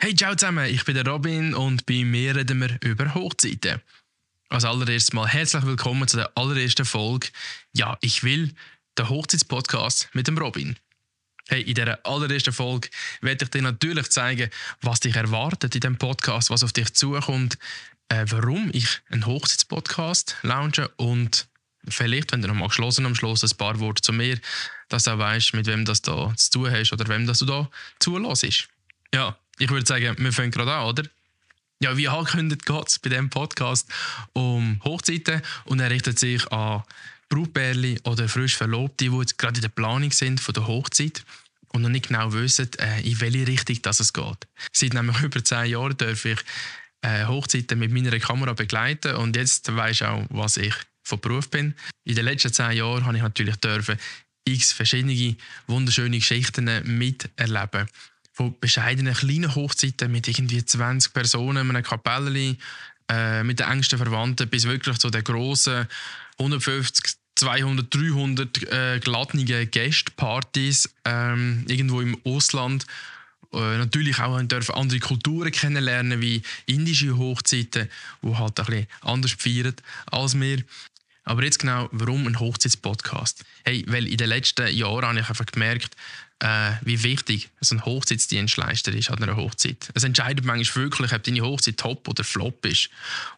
Hey, ciao zusammen, ich bin der Robin und bei mir reden wir über Hochzeiten. Als allererstes mal herzlich willkommen zu der allerersten Folge Ja, ich will, der Hochzeitspodcast mit dem Robin. Hey, in dieser allerersten Folge werde ich dir natürlich zeigen, was dich erwartet in dem Podcast, was auf dich zukommt, äh, warum ich einen Hochzeitspodcast launche und vielleicht, wenn du noch mal geschlossen am Schluss ein paar Worte zu mir, dass du auch weißt, mit wem das da zu tun hast oder wem das du da zulässt. Ja, ich würde sagen, wir fangen gerade an, oder? Ja, wie angekündigt geht es bei diesem Podcast um Hochzeiten und er richtet sich an Brautpärchen oder frisch Verlobte, die jetzt gerade in der Planung sind von der Hochzeit und noch nicht genau wissen, äh, in welche Richtung das es geht. Seit nämlich über zehn Jahren darf ich äh, Hochzeiten mit meiner Kamera begleiten und jetzt weiß auch, was ich von Beruf bin. In den letzten zehn Jahren habe ich natürlich dürfen x verschiedene wunderschöne Geschichten miterleben von bescheidenen kleinen Hochzeiten mit irgendwie 20 Personen, einem Kapelle, äh, mit den engsten Verwandten bis wirklich zu den grossen 150, 200, 300 äh, glattnigen Gastpartys ähm, irgendwo im Ausland. Äh, natürlich auch dürfen andere Kulturen kennenlernen, wie indische Hochzeiten, die halt ein bisschen anders feiern als wir. Aber jetzt genau, warum ein Hochzeitspodcast? Hey, weil in den letzten Jahren habe ich einfach gemerkt, äh, wie wichtig so ein Hochzeitsdienstleister ist an einer Hochzeit. Es entscheidet manchmal wirklich, ob deine Hochzeit top oder flop ist.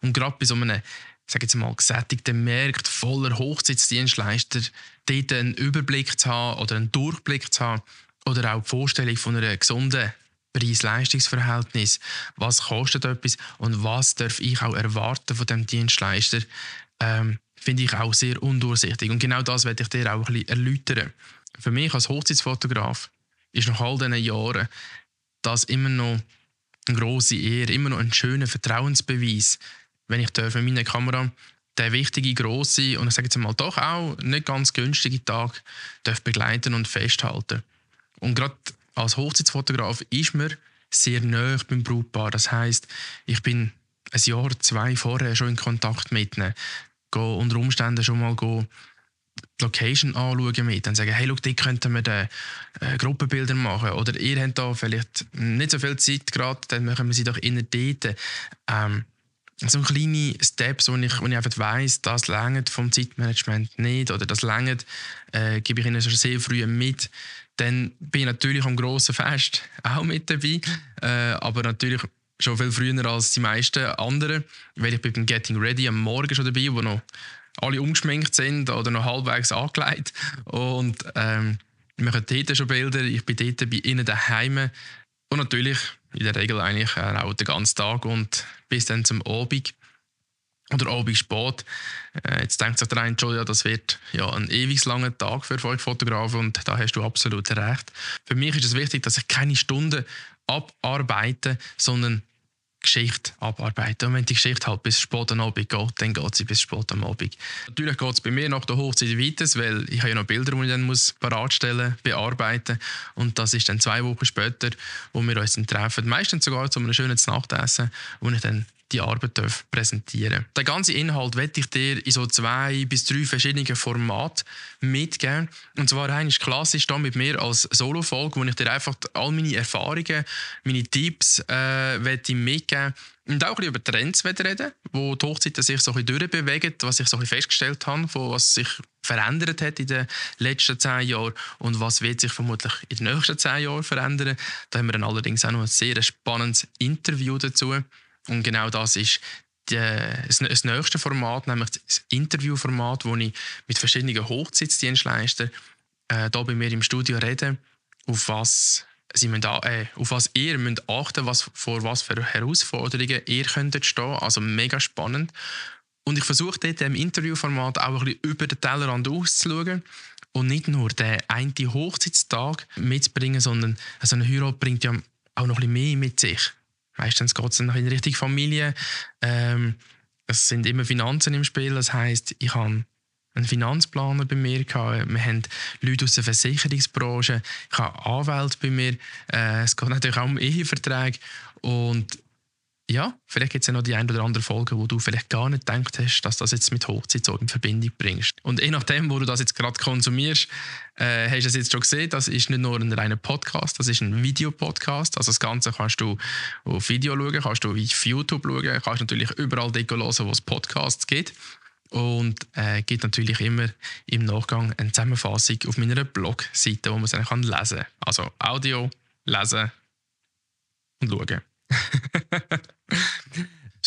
Und gerade bei so einem sage jetzt mal, gesättigten Markt voller Hochzeitsdienstleister, dort einen Überblick zu haben oder einen Durchblick zu haben oder auch die Vorstellung von einer gesunden Preis-Leistungs-Verhältnis. Was kostet etwas und was darf ich auch erwarten von dem Dienstleister? Ähm, finde ich auch sehr undurchsichtig. Und genau das werde ich dir auch ein bisschen erläutern. Für mich als Hochzeitsfotograf ist nach all diesen Jahren das immer noch eine große Ehre, immer noch ein schöner Vertrauensbeweis, wenn ich für meine Kamera der wichtige, große und ich sage jetzt mal doch auch nicht ganz günstige Tag darf begleiten und festhalten. Und gerade als Hochzeitsfotograf ist mir sehr nah beim Brautpaar. Das heißt, ich bin ein Jahr, zwei vorher schon in Kontakt mit ihnen gehen, unter Umständen schon mal gehen, die Location anschauen mit, und sagen, hey, schau, die könnten wir den, äh, Gruppenbilder machen oder ihr habt da vielleicht nicht so viel Zeit gerade, dann können wir sie doch inner dort. Ähm, so kleine Steps, wo ich, wo ich einfach weiss, das längert vom Zeitmanagement nicht oder das längert, äh, gebe ich ihnen schon sehr früh mit, dann bin ich natürlich am grossen Fest auch mit dabei, äh, aber natürlich schon viel früher als die meisten anderen, weil ich bin beim Getting Ready am Morgen schon dabei, wo noch alle umgeschminkt sind oder noch halbwegs angelegt. Und ähm, wir können dort schon Bilder, ich bin dort bei ihnen daheim und natürlich in der Regel eigentlich äh, auch den ganzen Tag und bis dann zum Abend oder Abend spät. Äh, jetzt denkt sich der eine schon, das wird ja ein ewig langer Tag für euch Fotografen und da hast du absolut recht. Für mich ist es wichtig, dass ich keine Stunden abarbeite, sondern Geschichte abarbeiten. Und wenn die Geschichte halt bis spät am Abend geht, dann geht sie bis spät am Abend. Natürlich geht es bei mir nach der Hochzeit weiter, weil ich habe ja noch Bilder, die ich dann muss bereitstellen, bearbeiten Und das ist dann zwei Wochen später, wo wir uns dann treffen. Meistens sogar zu einem schönen Nachtessen, wo ich dann die Arbeit darf präsentieren Den ganzen Inhalt werde ich dir in so zwei bis drei verschiedenen Formaten mitgeben. Und zwar eigentlich klassisch dann mit mir als Solo-Folge, wo ich dir einfach all meine Erfahrungen, meine Tipps äh, mitgeben und auch ein bisschen über Trends reden, wo die Hochzeiten sich so ein bisschen durchbewegen, was ich so ein bisschen festgestellt habe, von was sich verändert hat in den letzten zehn Jahren und was wird sich vermutlich in den nächsten zehn Jahren verändern. Da haben wir dann allerdings auch noch ein sehr spannendes Interview dazu. Und genau das ist das nächste Format, nämlich das Interviewformat, wo ich mit verschiedenen Hochzeitsdienstleistern äh, hier bei mir im Studio rede, auf was, sie müssen, äh, auf was ihr müsst achten was vor was für Herausforderungen ihr könntet stehen. Also mega spannend. Und ich versuche dort im Interviewformat auch ein bisschen über den Tellerrand auszuschauen und nicht nur den einen Hochzeitstag mitzubringen, sondern so also eine Heirat bringt ja auch noch ein bisschen mehr mit sich. Meistens geht es dann in Richtung Familie. Ähm, es sind immer Finanzen im Spiel. Das heißt, ich habe einen Finanzplaner bei mir gehabt. Wir haben Leute aus der Versicherungsbranche. Ich habe Anwälte bei mir. Äh, es geht natürlich auch um Eheverträge. Und ja, vielleicht gibt es ja noch die ein oder andere Folge, wo du vielleicht gar nicht gedacht hast, dass das jetzt mit Hochzeit so in Verbindung bringst. Und je nachdem, wo du das jetzt gerade konsumierst, äh, hast du es jetzt schon gesehen, das ist nicht nur ein reiner Podcast, das ist ein Videopodcast. Also das Ganze kannst du auf Video schauen, kannst du auf YouTube schauen, kannst natürlich überall dort hören, wo es Podcasts gibt. Und äh, gibt natürlich immer im Nachgang eine Zusammenfassung auf meiner Blogseite, wo man es dann kann lesen kann. Also Audio, lesen und schauen.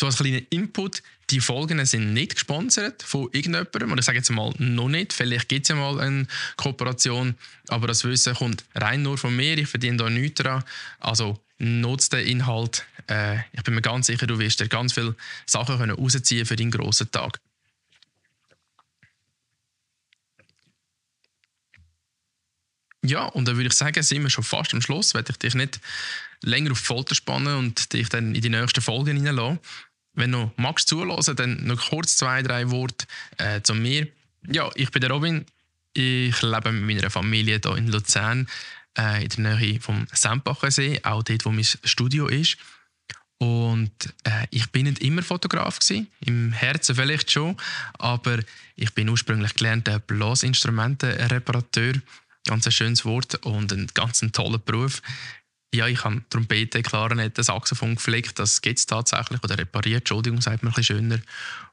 So als kleiner Input, die Folgen sind nicht gesponsert von irgendjemandem. Oder ich sage jetzt mal noch nicht. Vielleicht gibt es ja mal eine Kooperation. Aber das Wissen kommt rein nur von mir. Ich verdiene da nichts dran. Also nutze den Inhalt. Äh, ich bin mir ganz sicher, du wirst dir ganz viele Sachen können rausziehen für deinen grossen Tag. Ja, und dann würde ich sagen, sind wir schon fast am Schluss. Werde ich dich nicht länger auf die Folter spannen und dich dann in die nächsten Folgen reinlassen wenn du magst zulassen, dann noch kurz zwei, drei Worte äh, zu mir. Ja, ich bin der Robin. Ich lebe mit meiner Familie hier in Luzern, äh, in der Nähe vom Sempachensee, auch dort, wo mein Studio ist. Und äh, ich bin nicht immer Fotograf gewesen, im Herzen vielleicht schon, aber ich bin ursprünglich gelernter Blasinstrumentenreparateur. Ganz ein schönes Wort und ein ganz toller Beruf ja, ich habe Trompete, Klarinette, Saxophon gepflegt, das geht es tatsächlich oder repariert, Entschuldigung, sagt man ein schöner.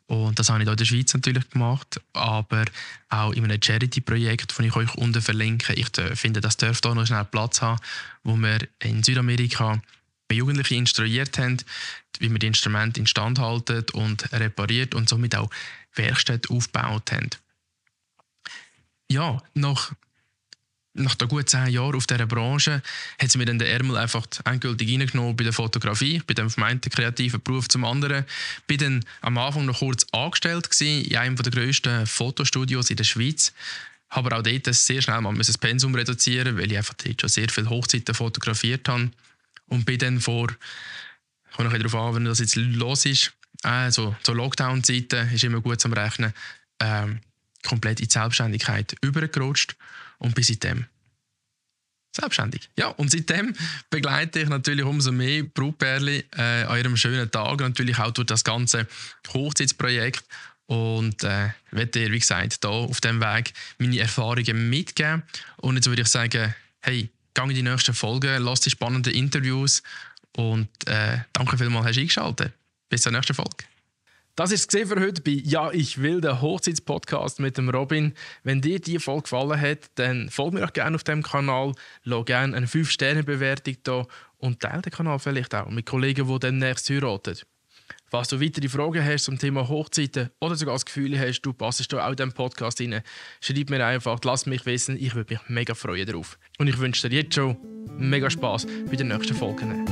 Und das habe ich auch in der Schweiz natürlich gemacht, aber auch in einem Charity-Projekt, das ich euch unten verlinke. Ich finde, das dürfte auch noch schnell Platz haben, wo wir in Südamerika Jugendliche instruiert haben, wie man die Instrumente instand halten und repariert und somit auch Werkstätten aufgebaut haben. Ja, nach nach den gut zehn Jahren auf dieser Branche hat sie mir dann den Ärmel einfach endgültig reingenommen bei der Fotografie, bei dem vermeinten kreativen Beruf zum anderen. Bin dann am Anfang noch kurz angestellt gewesen, in einem der grössten Fotostudios in der Schweiz. Habe auch dort sehr schnell mal das Pensum reduzieren weil ich einfach dort schon sehr viele Hochzeiten fotografiert habe. Und bin dann vor, ich komme noch ein bisschen darauf an, wenn das jetzt los ist, also so, Lockdown-Zeiten ist immer gut zum Rechnen, ähm, komplett in die Selbstständigkeit übergerutscht und bis seitdem selbstständig. Ja, und seitdem begleite ich natürlich umso mehr Brutbärli äh, an ihrem schönen Tag, natürlich auch durch das ganze Hochzeitsprojekt und äh, werde dir, wie gesagt, hier auf dem Weg meine Erfahrungen mitgeben. Und jetzt würde ich sagen, hey, gang in die nächsten Folgen, lass die spannenden Interviews und äh, danke vielmals, hast du eingeschaltet. Bis zur nächsten Folge. Das ist es für heute bei Ja, ich will, den Hochzeitspodcast mit dem Robin. Wenn dir die Folge gefallen hat, dann folge mir auch gerne auf dem Kanal, lass gerne eine 5-Sterne-Bewertung da und teile den Kanal vielleicht auch mit Kollegen, die demnächst heiraten. Falls du weitere Fragen hast zum Thema Hochzeiten oder sogar das Gefühl hast, du passest da auch dem Podcast rein, schreib mir einfach, lass mich wissen, ich würde mich mega freuen darauf. Und ich wünsche dir jetzt schon mega Spass bei den nächsten Folgen.